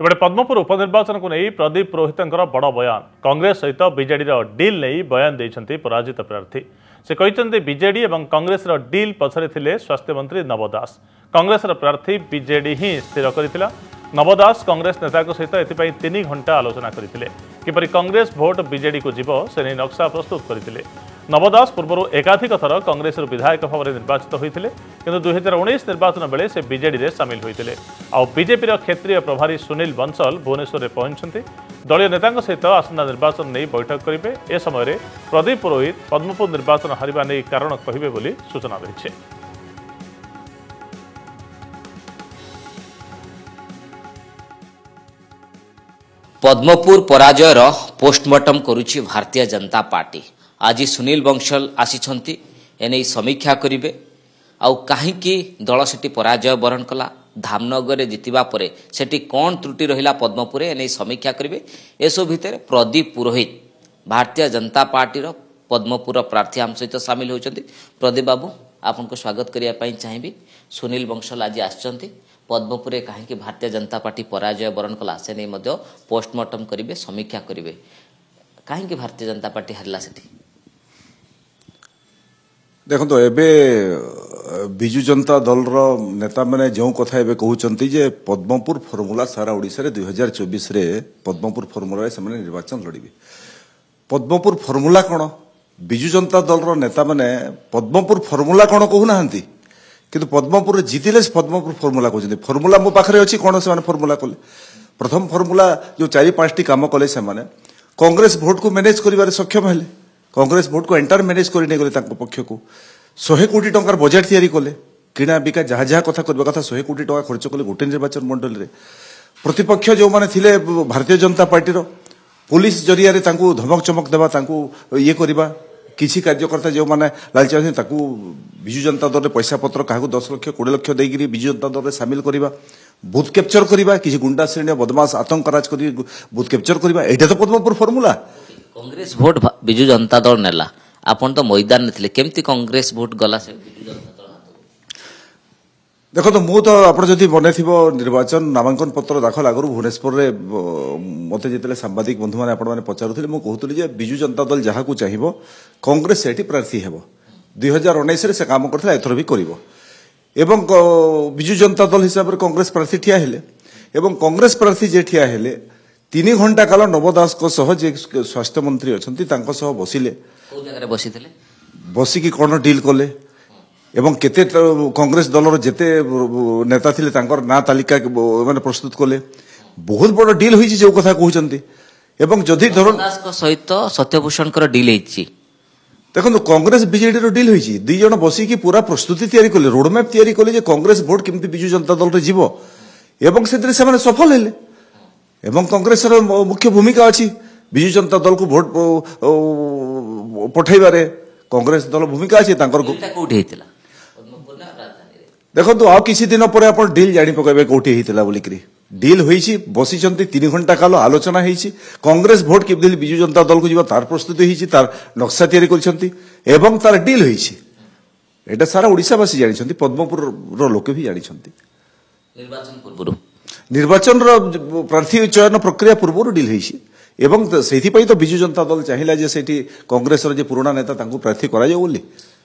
ଏପଟେ ପଦ୍ମପୁର ଉପନିର୍ବାଚନକୁ ନେଇ ପ୍ରଦୀପ ପୁରୋହିତଙ୍କର ବଡ଼ ବୟାନ କଂଗ୍ରେସ ସହିତ ବିଜେଡ଼ିର ଡିଲ୍ ନେଇ ବୟାନ ଦେଇଛନ୍ତି ପରାଜିତ ପ୍ରାର୍ଥୀ ସେ କହିଛନ୍ତି ବିଜେଡ଼ି ଏବଂ କଂଗ୍ରେସର ଡିଲ୍ ପଛରେ ଥିଲେ ସ୍ୱାସ୍ଥ୍ୟମନ୍ତ୍ରୀ ନବ ଦାସ କଂଗ୍ରେସର ପ୍ରାର୍ଥୀ ବିଜେଡ଼ି ହିଁ ସ୍ଥିର କରିଥିଲା ନବ ଦାସ କଂଗ୍ରେସ ନେତାଙ୍କ ସହିତ ଏଥିପାଇଁ ତିନି ଘଣ୍ଟା ଆଲୋଚନା କରିଥିଲେ କିପରି କଂଗ୍ରେସ ଭୋଟ ବିଜେଡିକୁ ଯିବ ସେ ନେଇ ନକ୍ସା ପ୍ରସ୍ତୁତ କରିଥିଲେ ନବ ଦାସ ପୂର୍ବରୁ ଏକାଧିକ ଥର କଂଗ୍ରେସରୁ ବିଧାୟକ ଭାବରେ ନିର୍ବାଚିତ ହୋଇଥିଲେ କିନ୍ତୁ ଦୁଇହଜାର ଉଣେଇଶ ନିର୍ବାଚନ ବେଳେ ସେ ବିଜେଡ଼ିରେ ସାମିଲ ହୋଇଥିଲେ ଆଉ ବିଜେପିର କ୍ଷେତ୍ରୀୟ ପ୍ରଭାରୀ ସୁନୀଲ ବନ୍ସଲ ଭୁବନେଶ୍ୱରରେ ପହଞ୍ଚିଛନ୍ତି ଦଳୀୟ ନେତାଙ୍କ ସହିତ ଆସନ୍ତା ନିର୍ବାଚନ ନେଇ ବୈଠକ କରିବେ ଏ ସମୟରେ ପ୍ରଦୀପ ପୁରୋହିତ ପଦ୍ମପୁର ନିର୍ବାଚନ ହାରିବା ନେଇ କାରଣ କହିବେ ବୋଲି ସୂଚନା ରହିଛି ପଦ୍ମପୁର ପରାଜୟର ପୋଷ୍ଟମର୍ଟମ୍ କରୁଛି ଭାରତୀୟ ଜନତା ପାର୍ଟି ଆଜି ସୁନୀଲ ବଂଶଲ ଆସିଛନ୍ତି ଏନେଇ ସମୀକ୍ଷା କରିବେ ଆଉ କାହିଁକି ଦଳ ସେଠି ପରାଜୟ ବରଣ କଲା ଧାମନଗରରେ ଜିତିବା ପରେ ସେଠି କ'ଣ ତ୍ରୁଟି ରହିଲା ପଦ୍ମପୁରରେ ଏନେଇ ସମୀକ୍ଷା କରିବେ ଏସବୁ ଭିତରେ ପ୍ରଦୀପ ପୁରୋହିତ ଭାରତୀୟ ଜନତା ପାର୍ଟିର ପଦ୍ମପୁରର ପ୍ରାର୍ଥୀ ଆମ ସହିତ ସାମିଲ ହୋଇଛନ୍ତି ପ୍ରଦୀପ ବାବୁ ଆପଣଙ୍କୁ ସ୍ୱାଗତ କରିବା ପାଇଁ ଚାହିଁବି ସୁନୀଲ ବଂଶଲ ଆଜି ଆସିଛନ୍ତି ପଦ୍ମପୁରରେ କାହିଁକି ଭାରତୀୟ ଜନତା ପାର୍ଟି ପରାଜୟ ବରଣ କଲା ସେ ନେଇ ମଧ୍ୟ ପୋଷ୍ଟମର୍ଟମ୍ କରିବେ ସମୀକ୍ଷା କରିବେ କାହିଁକି ଭାରତୀୟ ଜନତା ପାର୍ଟି ହାରିଲା ସେଠି ଦେଖନ୍ତୁ ଏବେ ବିଜୁ ଜନତା ଦଳର ନେତାମାନେ ଯେଉଁ କଥା ଏବେ କହୁଛନ୍ତି ଯେ ପଦ୍ମପୁର ଫର୍ମୁଲା ସାରା ଓଡ଼ିଶାରେ ଦୁଇ ହଜାର ଚବିଶରେ ପଦ୍ମପୁର ଫର୍ମୁଲାରେ ସେମାନେ ନିର୍ବାଚନ ଲଢ଼ିବେ ପଦ୍ମପୁର ଫର୍ମୁଲା କ'ଣ ବିଜୁ ଜନତା ଦଳର ନେତାମାନେ ପଦ୍ମପୁର ଫର୍ମୁଲା କ'ଣ କହୁନାହାନ୍ତି কিন্তু ପଦ୍ମପୁରରେ ଜିତିଲେ ପଦ୍ମପୁର ଫର୍ମୁଲା କହୁଛନ୍ତି ଫର୍ମୁଲା ମୋ ପାଖରେ ଅଛି କ'ଣ ସେମାନେ ଫର୍ମୁଲା କଲେ ପ୍ରଥମ ଫର୍ମୁଲା ଯେଉଁ ଚାରି ପାଞ୍ଚଟି କାମ କଲେ ସେମାନେ କଂଗ୍ରେସ ଭୋଟକୁ ମ୍ୟାନେଜ୍ କରିବାରେ ସକ୍ଷମ ହେଲେ କଂଗ୍ରେସ ଭୋଟକୁ ଏଣ୍ଟାୟାର ମ୍ୟାନେଜ୍ କରି ନେଇଗଲେ ତାଙ୍କ ପକ୍ଷକୁ ଶହେ କୋଟି ଟଙ୍କାର ବଜେଟ୍ ତିଆରି କଲେ କିଣା ବିକା ଯାହା ଯାହା କଥା କରିବା କଥା ଶହେ କୋଟି ଟଙ୍କା ଖର୍ଚ୍ଚ କଲେ ଗୋଟିଏ ନିର୍ବାଚନ ମଣ୍ଡଳୀରେ ପ୍ରତିପକ୍ଷ ଯେଉଁମାନେ ଥିଲେ ଭାରତୀୟ ଜନତା ପାର୍ଟିର ପୋଲିସ ଜରିଆରେ ତାଙ୍କୁ ଧମକ ଚମକ ଦେବା ତାଙ୍କୁ ଇଏ କରିବା କିଛି କାର୍ଯ୍ୟକର୍ତ୍ତା ଯେଉଁମାନେ ଲାଲଚି ଅଛନ୍ତି ତାକୁ ବିଜୁ ଜନତା ଦଳରେ ପଇସାପତ୍ର କାହାକୁ ଦଶ ଲକ୍ଷ କୋଡ଼ିଏ ଲକ୍ଷ ଦେଇକିରି ବିଜୁ ଜନତା ଦଳରେ ସାମିଲ କରିବା ବୁଥ୍ କ୍ୟାପଚର କରିବା କିଛି ଗୁଣ୍ଡା ଶ୍ରେଣୀର ବଦମାସ ଆତଙ୍କରାଜ କରି ବୁଥ୍ କ୍ୟାପଚର କରିବା ଏଇଟା ତ ପଦ୍ମପୁର ଫର୍ମୁଲା କଂଗ୍ରେସ ଭୋଟ ବିଜୁ ଜନତା ଦଳ ନେଲା ଆପଣ ତ ମଇଦାନରେ ଥିଲେ କେମିତି କଂଗ୍ରେସ ଭୋଟ ଗଲା ସେ ବିଜୁ ଜନତା ଦେଖନ୍ତୁ ମୁଁ ତ ଆପଣ ଯଦି ବନେଇଥିବ ନିର୍ବାଚନ ନାମାଙ୍କନ ପତ୍ର ଦାଖଲ ଆଗରୁ ଭୁବନେଶ୍ୱରରେ ମୋତେ ଯେତେବେଳେ ସାମ୍ବାଦିକ ବନ୍ଧୁମାନେ ଆପଣମାନେ ପଚାରୁଥିଲେ ମୁଁ କହୁଥିଲି ଯେ ବିଜୁ ଜନତା ଦଳ ଯାହାକୁ ଚାହିଁବ କଂଗ୍ରେସ ସେଠି ପ୍ରାର୍ଥୀ ହେବ ଦୁଇ ହଜାର ଉଣେଇଶରେ ସେ କାମ କରିଥିଲା ଏଥର ବି କରିବ ଏବଂ ବିଜୁ ଜନତା ଦଳ ହିସାବରେ କଂଗ୍ରେସ ପ୍ରାର୍ଥୀ ଠିଆ ହେଲେ ଏବଂ କଂଗ୍ରେସ ପ୍ରାର୍ଥୀ ଯିଏ ଠିଆ ହେଲେ ତିନି ଘଣ୍ଟା କାଳ ନବ ଦାସଙ୍କ ସହ ଯିଏ ସ୍ୱାସ୍ଥ୍ୟମନ୍ତ୍ରୀ ଅଛନ୍ତି ତାଙ୍କ ସହ ବସିଲେ ବସିଥିଲେ ବସିକି କ'ଣ ଡିଲ୍ କଲେ এবং কেতে কংগ্রেস দলর যেতে নেতা লে তাঁর না তালিকা মানে প্রস্তুত কলে বহুত বড় ডিল হয়েছে যে কথা কুমার এবং যদি ধরুন সহিত সত্যভূষণকর ডিল হয়েছে দেখুন কংগ্রেস বিজেডি ডিল হয়েছে দুই জন বসিকি পুরা প্রস্তুতি তৈরি কলে রোডম্যাপ তৈরি কলে যে কংগ্রেস ভোট কেমি বিজু জনতা দলরে যাব এবং সেটি সে সফল হলে এবং কংগ্রেসের মুখ্য ভূমিকা অছি বিজু জনতা দলকে ভোট পঠাইবার কংগ্রেস দল ভূমিকা আছে তাঁর কোটি হয়েছিল ଦେଖନ୍ତୁ ଆଉ କିଛି ଦିନ ପରେ ଆପଣ ଡିଲ୍ ଜାଣି ପକାଇବେ କୋଉଠି ହେଇଥିଲା ବୋଲିକିରି ଡିଲ୍ ହୋଇଛି ବସିଛନ୍ତି ତିନି ଘଣ୍ଟା କାଲ ଆଲୋଚନା ହେଇଛି କଂଗ୍ରେସ ଭୋଟ୍ କେମିତି ବିଜୁ ଜନତା ଦଳକୁ ଯିବ ତାର ପ୍ରସ୍ତୁତି ହେଇଛି ତାର ନକ୍ସା ତିଆରି କରିଛନ୍ତି ଏବଂ ତାର ଡିଲ୍ ହୋଇଛି এটা সারা ওড়িশাবাসী জাঁচান পদ্মপুরর লোকে বি জাঁচান নির্বাচন পূর্ব নির্বাচনর প্রার্থী চয়ন প্রক্রিয়া পূর্ব ডিল হয়েছি এবং সেইপাই তো বিজু জনতা দল চাহিলা যে সেটি কংগ্রেসর যে পুরোনা নেতা তাঁকু প্রার্থী করা যাও বলে